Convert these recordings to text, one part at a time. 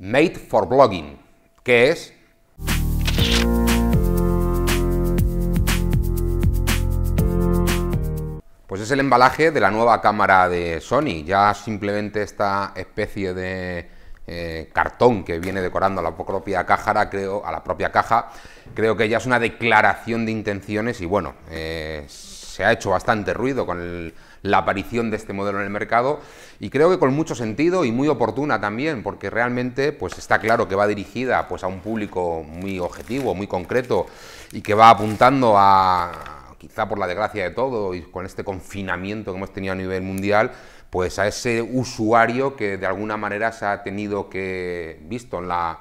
Made for Blogging, que es... Pues es el embalaje de la nueva cámara de Sony, ya simplemente esta especie de eh, cartón que viene decorando a la propia caja, creo, a la propia caja, creo que ya es una declaración de intenciones y bueno, eh, se ha hecho bastante ruido con el la aparición de este modelo en el mercado y creo que con mucho sentido y muy oportuna también, porque realmente pues está claro que va dirigida pues a un público muy objetivo, muy concreto y que va apuntando a quizá por la desgracia de todo y con este confinamiento que hemos tenido a nivel mundial, pues a ese usuario que de alguna manera se ha tenido que visto en la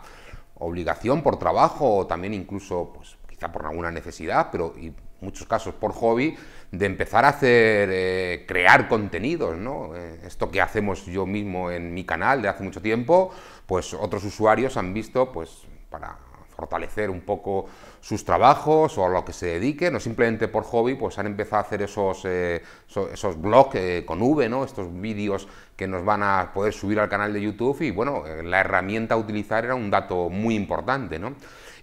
obligación por trabajo o también incluso pues quizá por alguna necesidad, pero muchos casos por hobby, de empezar a hacer, eh, crear contenidos, ¿no? Eh, esto que hacemos yo mismo en mi canal de hace mucho tiempo, pues otros usuarios han visto, pues para fortalecer un poco sus trabajos o a lo que se dedique, no simplemente por hobby, pues han empezado a hacer esos, eh, esos, blogs eh, con V, ¿no? Estos vídeos que nos van a poder subir al canal de YouTube y bueno, eh, la herramienta a utilizar era un dato muy importante, ¿no?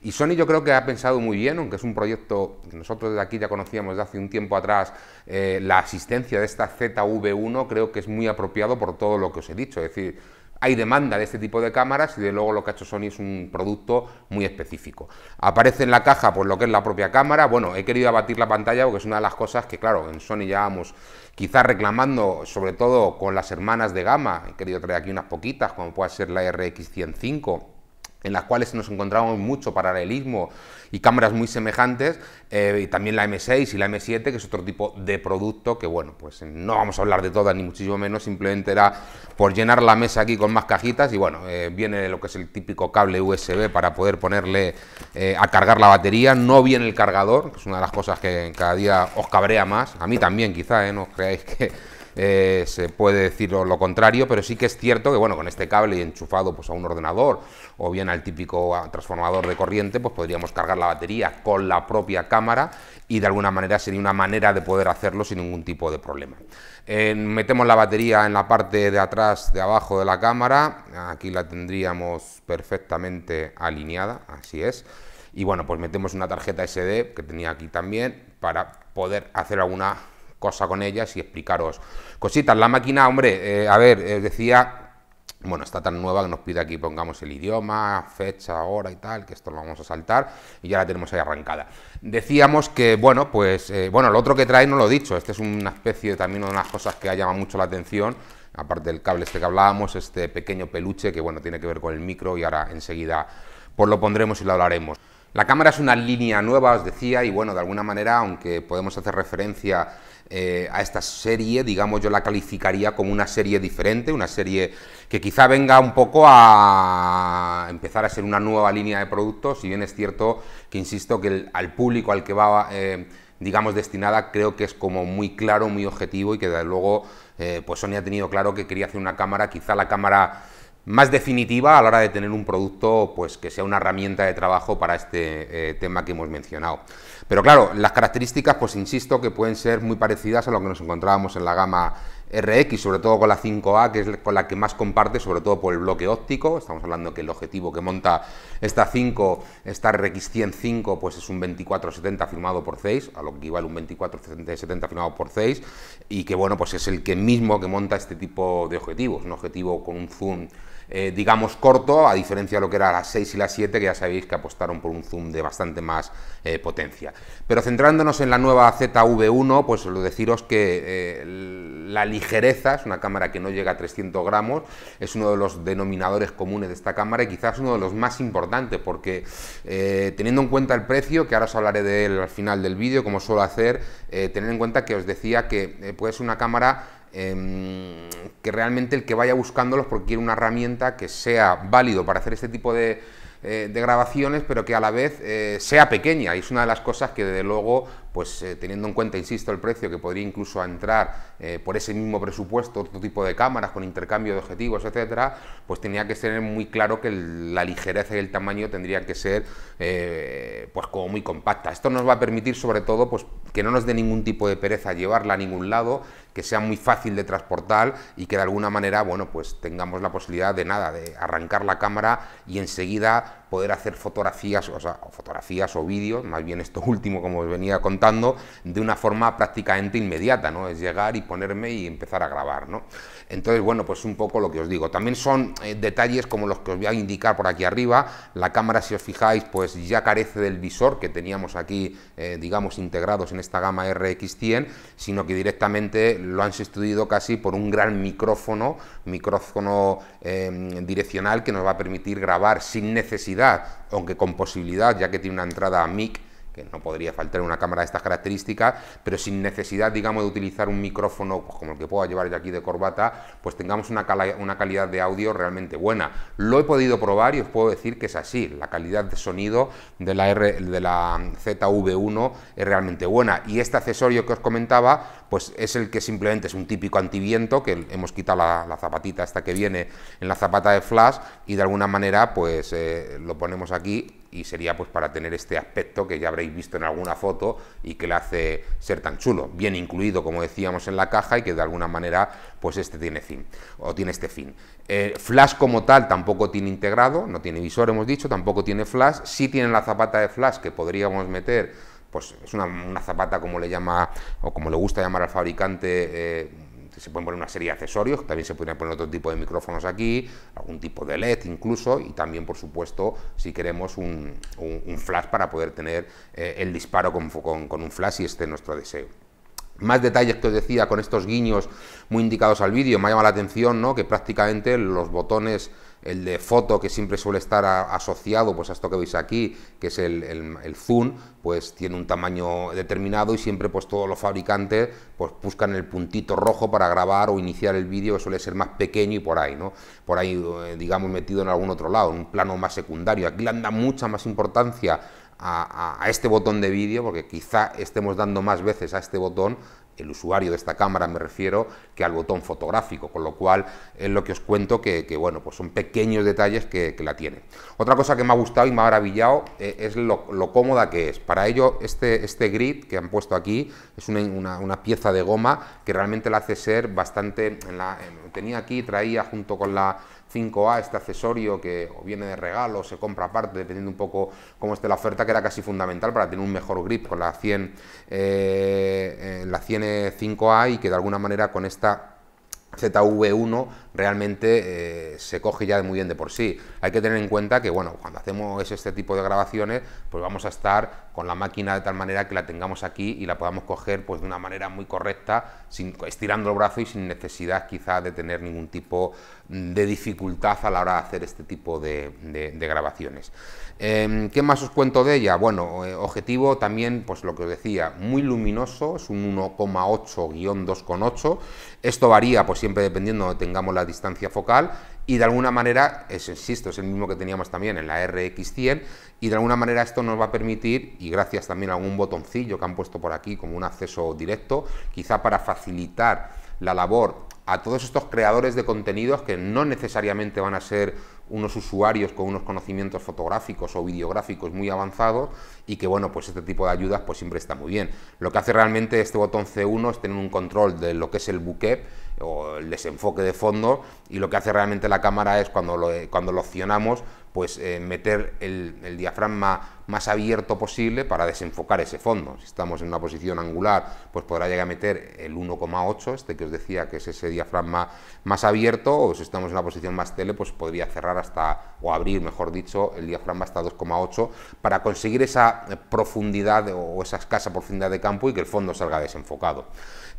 Y Sony yo creo que ha pensado muy bien, aunque es un proyecto que nosotros desde aquí ya conocíamos desde hace un tiempo atrás, la asistencia de esta ZV1 creo que es muy apropiado por todo lo que os he dicho, es decir, hay demanda de este tipo de cámaras y de luego lo que ha hecho Sony es un producto muy específico. Aparece en la caja pues lo que es la propia cámara, bueno, he querido abatir la pantalla porque es una de las cosas que claro, en Sony ya vamos quizás reclamando, sobre todo con las hermanas de gama, he querido traer aquí unas poquitas, como puede ser la RX105 en las cuales nos encontramos mucho paralelismo y cámaras muy semejantes, eh, y también la M6 y la M7, que es otro tipo de producto que, bueno, pues no vamos a hablar de todas, ni muchísimo menos, simplemente era por llenar la mesa aquí con más cajitas, y bueno, eh, viene lo que es el típico cable USB para poder ponerle eh, a cargar la batería, no viene el cargador, que es una de las cosas que cada día os cabrea más, a mí también quizá, no creáis que eh, se puede decir lo contrario, pero sí que es cierto que, bueno, con este cable y enchufado pues, a un ordenador o bien al típico transformador de corriente, pues podríamos cargar la batería con la propia cámara y de alguna manera sería una manera de poder hacerlo sin ningún tipo de problema. metemos la batería en la parte de atrás, de abajo de la cámara, aquí la tendríamos perfectamente alineada, así es. Y bueno, pues metemos una tarjeta SD que tenía aquí también para poder hacer alguna cosa con ellas y explicaros cositas. La máquina, hombre, eh, a ver, eh, decía bueno, está tan nueva que nos pide aquí pongamos el idioma, fecha, hora y tal, que esto lo vamos a saltar y ya la tenemos ahí arrancada. Decíamos que, bueno, pues, eh, bueno, lo otro que trae no lo he dicho, este es una especie de también una de unas cosas que ha llamado mucho la atención, aparte del cable este que hablábamos, este pequeño peluche que, bueno, tiene que ver con el micro y ahora enseguida pues lo pondremos y lo hablaremos. La cámara es una línea nueva, os decía, y bueno, de alguna manera, aunque podemos hacer referencia eh, a esta serie, digamos, yo la calificaría como una serie diferente, una serie que quizá venga un poco a empezar a ser una nueva línea de productos, si bien es cierto que insisto que al público al que va, eh, digamos, destinada, creo que es como muy claro, muy objetivo y que desde luego, eh, pues Sony ha tenido claro que quería hacer una cámara, quizá la cámara más definitiva a la hora de tener un producto pues, que sea una herramienta de trabajo para este eh, tema que hemos mencionado. Pero claro, las características, pues insisto, que pueden ser muy parecidas a lo que nos encontrábamos en la gama RX, sobre todo con la 5A, que es con la que más comparte, sobre todo por el bloque óptico. Estamos hablando que el objetivo que monta esta 5, esta RX 100 pues es un 2470 firmado por 6, a lo que equivale un 24 2470 firmado por 6, y que bueno, pues es el que mismo que monta este tipo de objetivos, un objetivo con un zoom eh, digamos, corto, a diferencia de lo que era las 6 y las 7, que ya sabéis que apostaron por un zoom de bastante más eh, potencia. Pero centrándonos en la nueva ZV1, pues lo deciros que eh, la ligereza, es una cámara que no llega a 300 gramos, es uno de los denominadores comunes de esta cámara y quizás uno de los más importantes, porque teniendo en cuenta el precio, que ahora os hablaré de él al final del vídeo, como suelo hacer, tener en cuenta que os decía que puede ser una cámara Em, que realmente el que vaya buscándolos porque quiere una herramienta que sea válido para hacer este tipo de, eh, grabaciones, pero que a la vez eh, sea pequeña. Y es una de las cosas que desde luego pues eh, teniendo en cuenta, insisto, el precio que podría incluso entrar eh, por ese mismo presupuesto otro tipo de cámaras con intercambio de objetivos, etcétera, pues tenía que ser muy claro que la ligereza y el tamaño tendrían que ser eh, pues como muy compacta. Esto nos va a permitir sobre todo pues que no nos dé ningún tipo de pereza llevarla a ningún lado, que sea muy fácil de transportar y que de alguna manera, bueno, pues tengamos la posibilidad de nada, de arrancar la cámara y enseguida poder hacer fotografías, o sea, fotografías o vídeos, más bien esto último como os venía contando, de una forma prácticamente inmediata, ¿no? Es llegar y ponerme y empezar a grabar, ¿no? Entonces, bueno, pues un poco lo que os digo. También son eh, detalles como los que os voy a indicar por aquí arriba. La cámara, si os fijáis, pues ya carece del visor que teníamos aquí, eh, digamos, integrados en esta gama RX100, sino que directamente lo han sustituido casi por un gran micrófono, micrófono em, direccional que nos va a permitir grabar sin necesidad aunque con posibilidad, ya que tiene una entrada mic, que no podría faltar una cámara de estas características, pero sin necesidad, digamos, de utilizar un micrófono pues, como el que pueda llevar yo aquí de corbata, pues tengamos una, calidad de audio realmente buena. Lo he podido probar y os puedo decir que es así. La calidad de sonido de la, R de la ZV1 es realmente buena. Y este accesorio que os comentaba, pues es el que simplemente es un típico antiviento, que hemos quitado la, zapatita esta que viene en la zapata de flash y de alguna manera pues eh, lo ponemos aquí y sería pues para tener este aspecto que ya habréis visto en alguna foto y que le hace ser tan chulo, bien incluido como decíamos en la caja y que de alguna manera pues este tiene fin o tiene este fin. Eh, flash como tal tampoco tiene integrado, no tiene visor hemos dicho, tampoco tiene flash, sí tiene la zapata de flash que podríamos meter pues es una, zapata como le llama o como le gusta llamar al fabricante. Eh, se pueden poner una serie de accesorios, también se pueden poner otro tipo de micrófonos aquí, algún tipo de LED incluso, y también, por supuesto, si queremos un, flash para poder tener eh, el disparo con, un flash, y este nuestro deseo. Más detalles que os decía con estos guiños muy indicados al vídeo, me ha llamado la atención que prácticamente los botones el de foto que siempre suele estar asociado pues a esto que veis aquí, que es el, zoom, pues tiene un tamaño determinado y siempre pues todos los fabricantes pues buscan el puntito rojo para grabar o iniciar el vídeo que suele ser más pequeño y por ahí, ¿no? Por ahí, eh, digamos, metido en algún otro lado, en un plano más secundario. Aquí le anda mucha más importancia a, a, este botón de vídeo, porque quizá estemos dando más veces a este botón el usuario de esta cámara me refiero, que al botón fotográfico, con lo cual es lo que os cuento que, bueno, pues son pequeños detalles que, la tiene. Otra cosa que me ha gustado y me ha maravillado eh, es lo, cómoda que es. Para ello, este, este grid que han puesto aquí es una, una, pieza de goma que realmente la hace ser bastante... En tenía aquí, traía junto con la 5A, este accesorio que viene de regalo, o se compra aparte, dependiendo un poco cómo esté la oferta, que era casi fundamental para tener un mejor grip con la 100, eh, eh, la 100 5A e y que de alguna manera con esta ZV1 realmente eh, se coge ya muy bien de por sí. Hay que tener en cuenta que, bueno, cuando hacemos este tipo de grabaciones, pues vamos a estar con la máquina de tal manera que la tengamos aquí y la podamos coger pues de una manera muy correcta, sin, estirando el brazo y sin necesidad quizá de tener ningún tipo de dificultad a la hora de hacer este tipo de, grabaciones. Em, ¿Qué más os cuento de ella? Bueno, eh, objetivo también, pues lo que os decía, muy luminoso, es un 1,8-2,8. Esto varía, pues siempre dependiendo de tengamos la distancia focal y de alguna manera, es, insisto, es el mismo que teníamos también en la RX100 y de alguna manera esto nos va a permitir, y gracias también a algún botoncillo que han puesto por aquí como un acceso directo, quizá para facilitar la labor a todos estos creadores de contenidos que no necesariamente van a ser unos usuarios con unos conocimientos fotográficos o videográficos muy avanzados y que bueno, pues este tipo de ayudas pues siempre está muy bien. Lo que hace realmente este botón C1 es tener un control de lo que es el bokeh o el desenfoque de fondo y lo que hace realmente la cámara es cuando lo, cuando lo opcionamos pues eh, meter el diafragma más abierto posible para desenfocar ese fondo. Si estamos en una posición angular, pues podrá llegar a meter el 1,8, este que os decía que es ese diafragma más abierto, o si estamos en una posición más tele, pues podría cerrar hasta, o abrir, mejor dicho, el diafragma hasta 2,8 para conseguir esa profundidad o esa escasa profundidad de campo y que el fondo salga desenfocado.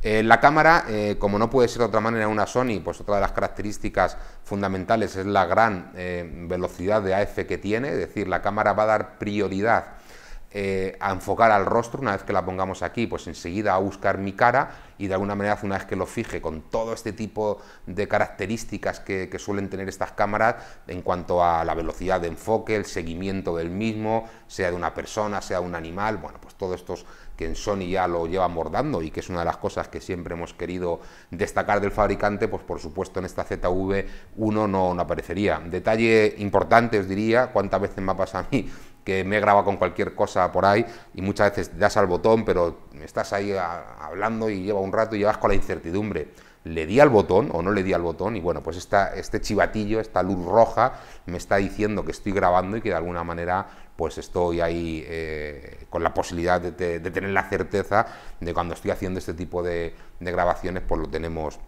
Eh, la cámara, eh, como no puede ser de otra manera una Sony, pues otra de las características fundamentales es la gran eh, velocidad de AF que tiene, es decir, la cámara va a dar prioridad eh, a enfocar al rostro, una vez que la pongamos aquí, pues enseguida a buscar mi cara y de alguna manera una vez que lo fije con todo este tipo de características que, suelen tener estas cámaras en cuanto a la velocidad de enfoque, el seguimiento del mismo, sea de una persona, sea de un animal, bueno, pues todos estos que en Sony ya lo lleva mordando y que es una de las cosas que siempre hemos querido destacar del fabricante, pues por supuesto en esta ZV1 no, no aparecería. Detalle importante os diría, cuántas veces me ha pasado a mí que me graba con cualquier cosa por ahí y muchas veces das al botón, pero me estás ahí ah, hablando y lleva un rato y llevas con la incertidumbre. ¿Le di al botón o no le di al botón? Y bueno, pues está este chivatillo, esta luz roja, me está diciendo que estoy grabando y que de alguna manera pues estoy ahí eh, con la posibilidad de, tener la certeza de cuando estoy haciendo este tipo de, de grabaciones, pues lo tenemos,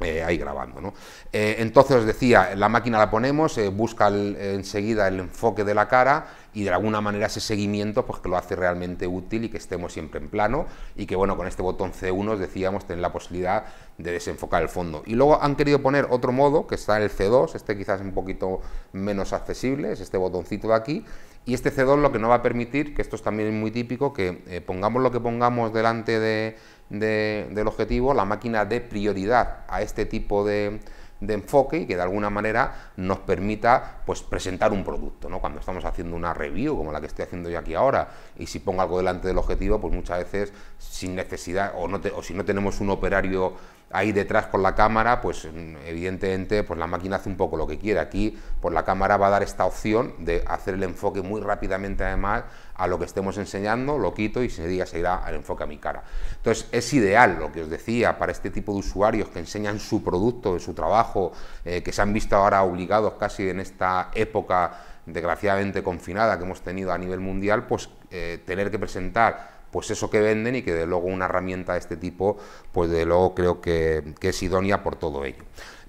eh, ahí grabando. ¿no? Eh, entonces os decía, la máquina la ponemos, eh, busca enseguida el enfoque de la cara y de alguna manera ese seguimiento pues que lo hace realmente útil y que estemos siempre en plano y que bueno, con este botón C1 os decíamos tener la posibilidad de desenfocar el fondo. Y luego han querido poner otro modo que está el C2, este quizás un poquito menos accesible, es este botoncito de aquí. Y este C2 lo que nos va a permitir, que esto es también muy típico, que pongamos lo que pongamos delante de, del objetivo, la máquina de prioridad a este tipo de, enfoque y que de alguna manera nos permita pues, presentar un producto. ¿no? Cuando estamos haciendo una review, como la que estoy haciendo yo aquí ahora, y si pongo algo delante del objetivo, pues muchas veces sin necesidad, o, no o si no tenemos un operario ahí detrás con la cámara, pues evidentemente pues la máquina hace un poco lo que quiere. Aquí pues la cámara va a dar esta opción de hacer el enfoque muy rápidamente además a lo que estemos enseñando, lo quito y se diga se irá al enfoque a mi cara. Entonces es ideal lo que os decía para este tipo de usuarios que enseñan su producto, su trabajo, eh, que se han visto ahora obligados casi en esta época desgraciadamente confinada que hemos tenido a nivel mundial, pues eh, tener que presentar pues eso que venden y que de luego una herramienta de este tipo, pues de luego creo que, es idónea por todo ello.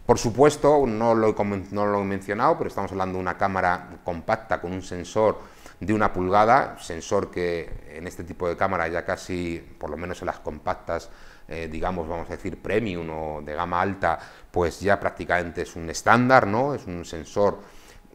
Por supuesto, no lo, he, no lo he mencionado, pero estamos hablando de una cámara compacta con un sensor de una pulgada, sensor que en este tipo de cámara ya casi, por lo menos en las compactas, eh, digamos, vamos a decir, premium o de gama alta, pues ya prácticamente es un estándar, ¿no? Es un sensor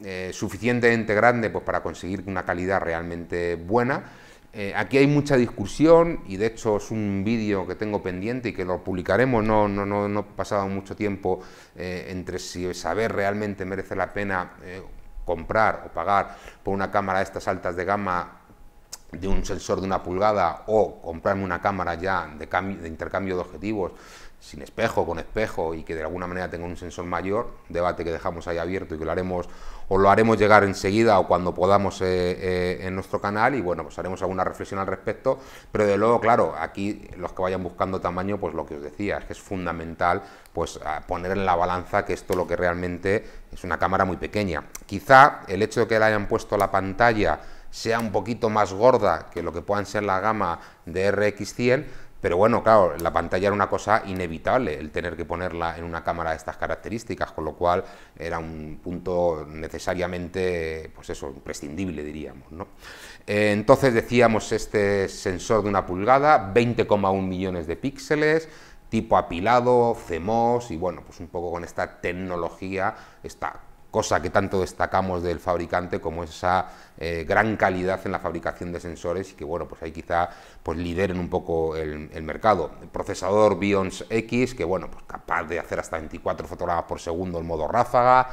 eh, suficientemente grande pues, para conseguir una calidad realmente buena eh, aquí hay mucha discusión y de hecho es un vídeo que tengo pendiente y que lo publicaremos, no, no, no, no he pasado mucho tiempo eh, entre si saber realmente merece la pena eh, comprar o pagar por una cámara de estas altas de gama de un sensor de una pulgada o comprarme una cámara ya de, de intercambio de objetivos sin espejo, con espejo y que de alguna manera tenga un sensor mayor, debate que dejamos ahí abierto y que lo haremos o lo haremos llegar enseguida o cuando podamos eh, eh, en nuestro canal y bueno, pues haremos alguna reflexión al respecto, pero de luego, claro, aquí los que vayan buscando tamaño, pues lo que os decía, es que es fundamental pues poner en la balanza que esto lo que realmente es una cámara muy pequeña. Quizá el hecho de que le hayan puesto la pantalla sea un poquito más gorda que lo que puedan ser la gama de RX100, pero bueno, claro, la pantalla era una cosa inevitable, el tener que ponerla en una cámara de estas características, con lo cual era un punto necesariamente, pues eso, imprescindible, diríamos. Eh, entonces decíamos este sensor de una pulgada, 20,1 millones de píxeles, tipo apilado, CMOS, y bueno, pues un poco con esta tecnología, está cosa que tanto destacamos del fabricante como esa eh, gran calidad en la fabricación de sensores y que bueno, pues ahí quizá pues lideren un poco el, mercado. El procesador Bions X, que bueno, pues capaz de hacer hasta 24 fotogramas por segundo en modo ráfaga,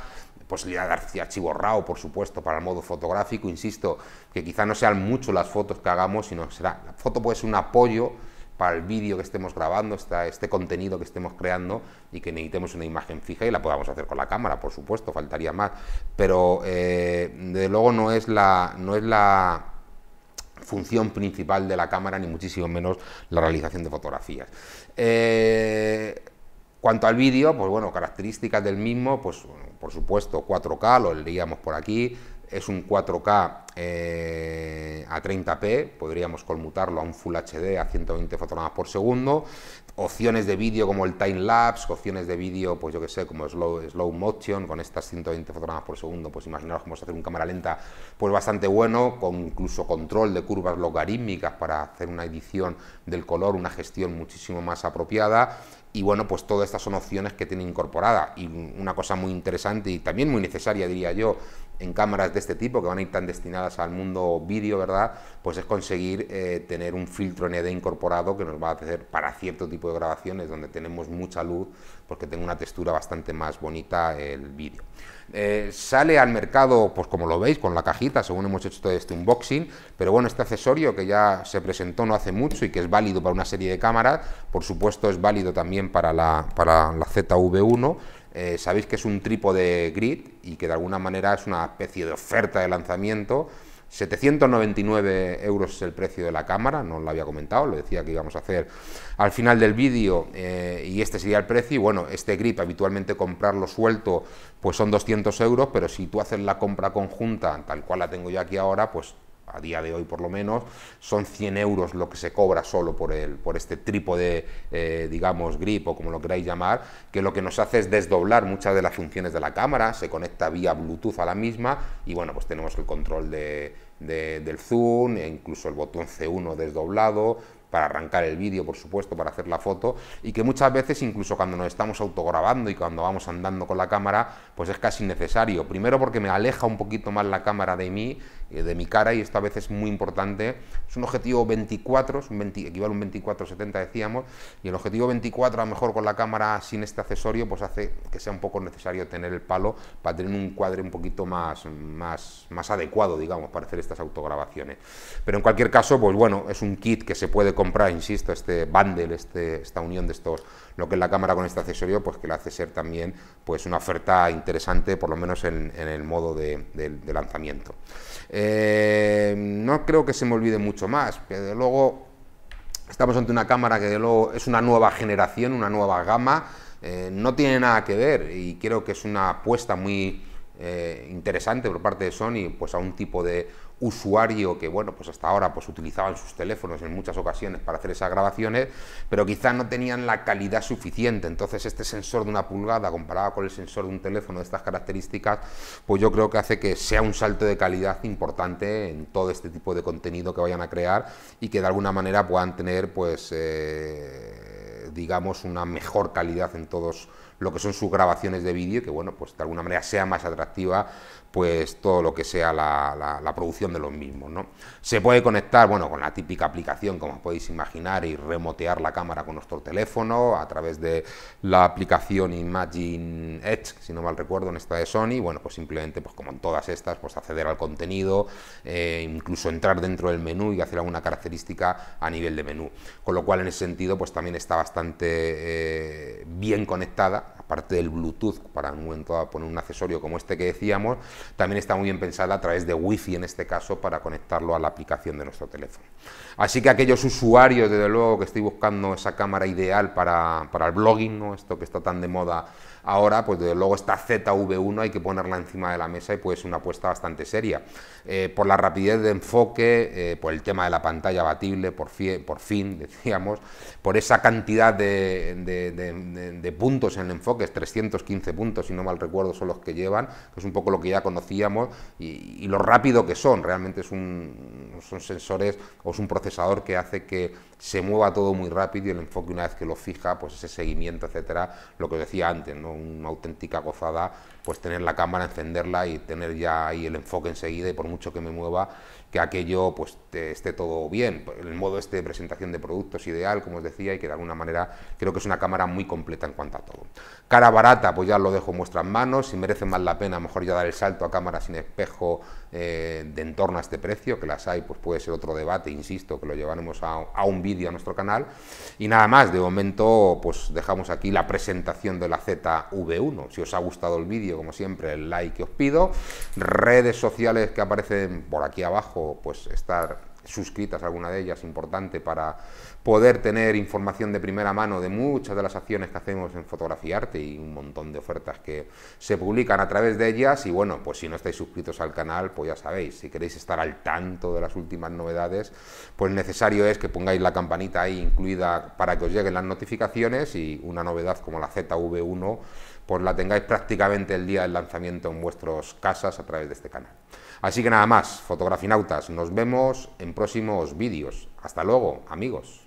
posibilidad de archivo RAW, por supuesto, para el modo fotográfico, insisto, que quizá no sean mucho las fotos que hagamos, sino será, la foto puede ser un apoyo para el vídeo que estemos grabando, este contenido que estemos creando y que necesitemos una imagen fija y la podamos hacer con la cámara, por supuesto, faltaría más. Pero desde eh, luego no es la. No es la función principal de la cámara, ni muchísimo menos la realización de fotografías. Eh, cuanto al vídeo, pues bueno, características del mismo, pues por supuesto 4K, lo leíamos por aquí, es un 4K a 30p, podríamos conmutarlo a un Full HD a 120 fotogramas por segundo, opciones de vídeo como el time lapse, opciones de vídeo, pues yo que sé, como slow, slow motion, con estas 120 fotogramas por segundo, pues imaginaros cómo hacer un cámara lenta, pues bastante bueno, con incluso control de curvas logarítmicas para hacer una edición del color, una gestión muchísimo más apropiada, y bueno, pues todas estas son opciones que tiene incorporada, y una cosa muy interesante y también muy necesaria, diría yo, en cámaras de este tipo, que van a ir tan destinadas al mundo vídeo, ¿verdad? Pues es conseguir eh, tener un filtro ND incorporado que nos va a hacer para cierto tipo de grabaciones donde tenemos mucha luz, porque tenga una textura bastante más bonita el vídeo. Eh, sale al mercado, pues como lo veis, con la cajita, según hemos hecho todo este unboxing, pero bueno, este accesorio que ya se presentó no hace mucho y que es válido para una serie de cámaras, por supuesto es válido también para la, para la ZV1, eh, sabéis que es un trípode grid y que de alguna manera es una especie de oferta de lanzamiento. 799 euros es el precio de la cámara, no os lo había comentado, lo decía que íbamos a hacer al final del vídeo eh, y este sería el precio. Y bueno, este grip habitualmente comprarlo suelto pues son 200 euros, pero si tú haces la compra conjunta, tal cual la tengo yo aquí ahora, pues a día de hoy por lo menos, son 100 euros lo que se cobra solo por, el, por este trípode, eh, digamos, grip o como lo queráis llamar, que lo que nos hace es desdoblar muchas de las funciones de la cámara, se conecta vía Bluetooth a la misma y bueno, pues tenemos el control del zoom, e incluso el botón C1 desdoblado, para arrancar el vídeo, por supuesto, para hacer la foto, y que muchas veces, incluso cuando nos estamos autograbando y cuando vamos andando con la cámara, pues es casi necesario. Primero porque me aleja un poquito más la cámara de mí eh, de mi cara y esta vez es muy importante. Es un objetivo 24, es un 20, equivale a un 24-70 decíamos, y el objetivo 24 a lo mejor con la cámara sin este accesorio pues hace que sea un poco necesario tener el palo para tener un cuadre un poquito más, más, más adecuado, digamos, para hacer estas autograbaciones. Pero en cualquier caso, pues bueno, es un kit que se puede comprar, insisto, este bundle, este, esta unión de estos lo que es la cámara con este accesorio, pues que le hace ser también pues, una oferta interesante, por lo menos en, el modo de, lanzamiento. Eh, no creo que se me olvide mucho más, que de luego estamos ante una cámara que de luego es una nueva generación, una nueva gama, eh, no tiene nada que ver y creo que es una apuesta muy eh, interesante por parte de Sony pues a un tipo de usuario que, bueno, pues hasta ahora pues utilizaban sus teléfonos en muchas ocasiones para hacer esas grabaciones, pero quizás no tenían la calidad suficiente. Entonces, este sensor de una pulgada comparado con el sensor de un teléfono de estas características, pues yo creo que hace que sea un salto de calidad importante en todo este tipo de contenido que vayan a crear y que de alguna manera puedan tener, pues, eh, digamos, una mejor calidad en todos lo que son sus grabaciones de vídeo, que bueno, pues de alguna manera sea más atractiva pues todo lo que sea la, producción de los mismos. Se puede conectar bueno, con la típica aplicación, como podéis imaginar, y remotear la cámara con nuestro teléfono a través de la aplicación Imagine Edge, si no mal recuerdo, en esta de Sony. Bueno, pues simplemente, pues como en todas estas, pues acceder al contenido, eh, incluso entrar dentro del menú y hacer alguna característica a nivel de menú. Con lo cual, en ese sentido, pues también está bastante eh, bien conectada parte del Bluetooth, para un momento poner un accesorio como este que decíamos, también está muy bien pensada a través de Wi-Fi en este caso para conectarlo a la aplicación de nuestro teléfono. Así que aquellos usuarios, desde luego, que estoy buscando esa cámara ideal para, el blogging, ¿no? esto que está tan de moda ahora, pues desde luego esta ZV1 hay que ponerla encima de la mesa y pues una apuesta bastante seria. Eh, por la rapidez de enfoque, eh, por el tema de la pantalla abatible, por, por fin, decíamos, por esa cantidad de, puntos en el enfoque, 315 puntos, si no mal recuerdo, son los que llevan, que es un poco lo que ya conocíamos, y, lo rápido que son, realmente son sensores o es un proceso procesador que hace que se mueva todo muy rápido y el enfoque una vez que lo fija, pues ese seguimiento, etcétera, lo que os decía antes, una auténtica gozada, pues tener la cámara, encenderla y tener ya ahí el enfoque enseguida y por mucho que me mueva, que aquello pues esté todo bien. El modo este de presentación de productos ideal, como os decía, y que de alguna manera creo que es una cámara muy completa en cuanto a todo. Cara barata, pues ya lo dejo en vuestras manos, si merece más la pena, mejor ya dar el salto a cámara sin espejo eh, de entorno a este precio, que las hay, pues puede ser otro debate, insisto, que lo llevaremos a un vídeo a nuestro canal. Y nada más, de momento pues dejamos aquí la presentación de la ZV1. Si os ha gustado el vídeo, como siempre, el like os pido. Redes sociales que aparecen por aquí abajo, pues estar suscritas, alguna de ellas importante, para poder tener información de primera mano de muchas de las acciones que hacemos en Arte y un montón de ofertas que se publican a través de ellas. Y bueno, pues si no estáis suscritos al canal, pues ya sabéis, si queréis estar al tanto de las últimas novedades, pues necesario es que pongáis la campanita ahí incluida para que os lleguen las notificaciones y una novedad como la ZV1 pues la tengáis prácticamente el día del lanzamiento en vuestros casas a través de este canal. Así que nada más, fotografinautas, nos vemos en próximos vídeos. Hasta luego, amigos.